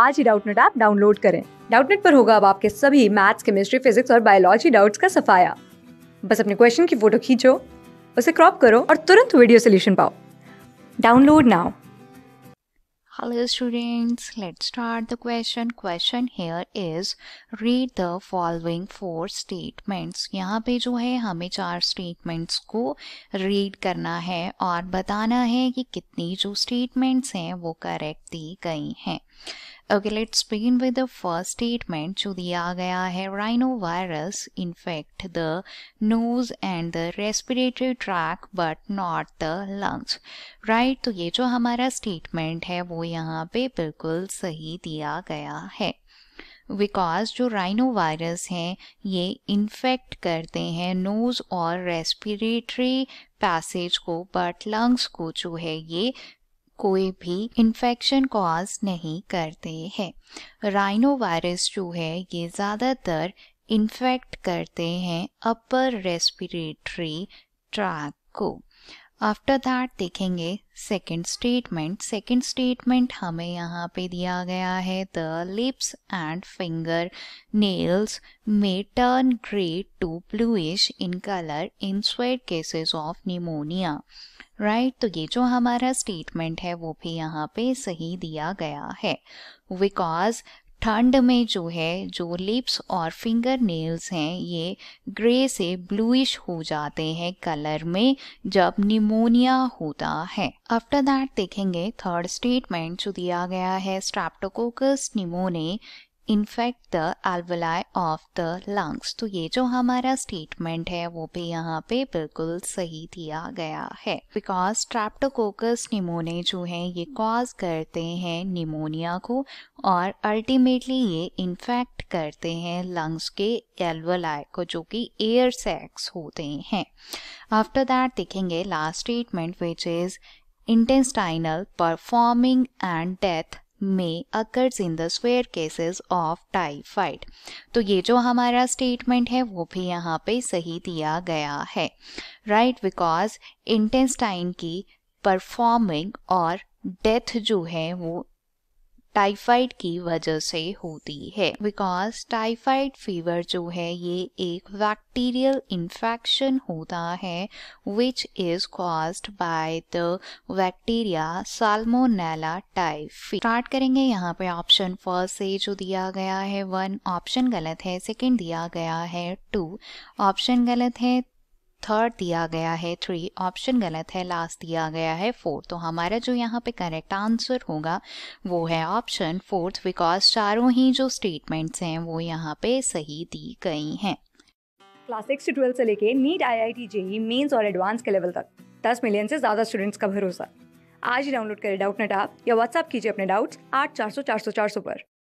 आज ही Doubtnet app download करें डाउटनेट पर होगा अब आपके सभी मैथ्स केमिस्ट्री फिजिक्स और बायोलॉजी डाउट्स का सफाया बस अपने क्वेश्चन की फोटो खींचो उसे क्रॉप करो और तुरंत वीडियो सोल्यूशन पाओ download now Hello students, let's start the question. Question here is read the following four statements. यहाँ पे जो है हमें चार statements को read करना है और बताना है कि कितनी जो statements हैं वो correct दी गई हैं okay let's begin with the first statement जो दिया गया है rhinovirus infect the nose and the respiratory tract but not the lungs right तो ये जो हमारा स्टेटमेंट है वो यहाँ पे बिल्कुल सही दिया गया है बिकॉज जो राइनो वायरस हैं ये इन्फेक्ट करते हैं नोज और रेस्पिरेटरी पैसेज को बट लंग्स को जो है ये कोई भी इन्फेक्शन कॉज नहीं करते हैं राइनो वायरस जो है ये ज़्यादातर इन्फेक्ट करते हैं अपर रेस्पिरेटरी ट्रैक को आफ्टर दैट देखेंगे सेकेंड स्टेटमेंट सेकेंड स्टेटमेंट हमें यहाँ पे दिया गया है the lips and fingernails may turn grey to bluish in colour in severe cases of pneumonia right right? तो ये जो हमारा स्टेटमेंट है वो भी यहाँ पे सही दिया गया है बिकॉज ठंड में जो है जो लिप्स और फिंगर नेल्स हैं ये ग्रे से ब्लूइश हो जाते हैं कलर में जब निमोनिया होता है आफ्टर दैट देखेंगे थर्ड स्टेटमेंट जो दिया गया है streptococcus pneumoniae infect the alveoli of the lungs तो ये जो हमारा स्टेटमेंट है वो भी यहाँ पे बिल्कुल सही दिया गया है बिकॉज ट्रैप्टोकोकस निमोने जो है ये कॉज करते हैं निमोनिया को और अल्टीमेटली ये इन्फेक्ट करते हैं लंग्स के एल्वलाई को जो कि एयर सैक्स होते हैं आफ्टर दैट देखेंगे last statement which is intestinal perforation and death may occurs in the severe cases of typhoid तो ये जो हमारा स्टेटमेंट है वो भी यहाँ पे सही दिया गया है राइट बिकॉज इंटेस्टाइन की परफॉर्मिंग और डेथ जो है वो टाइफाइड की वजह से होती है बिकॉज टाइफाइड फीवर जो है ये एक बैक्टीरियल इन्फेक्शन होता है which is caused by the bacteria salmonella typhi start करेंगे यहाँ पे ऑप्शन फर्स्ट से जो दिया गया है वन ऑप्शन गलत है सेकेंड दिया गया है टू ऑप्शन गलत है थर्ड दिया गया है थ्री ऑप्शन गलत है लास्ट दिया गया है फोर्थ तो हमारा जो यहाँ पे करेक्ट आंसर होगा वो है ऑप्शन फोर्थ बिकॉज चारों ही जो स्टेटमेंट्स हैं वो यहाँ पे सही दी गई हैं क्लास सिक्स से ट्वेल्थ से लेके NEET I I T JEE mains और एडवांस के लेवल तक दस मिलियन से ज़्यादा स्टूडेंट्स का भरोसा आज ही डाउनलोड करें डाउट नेट आप या व्हाट्सअप कीजिए अपने डाउट्स आठ चार सौ चार सौ चार सौ पर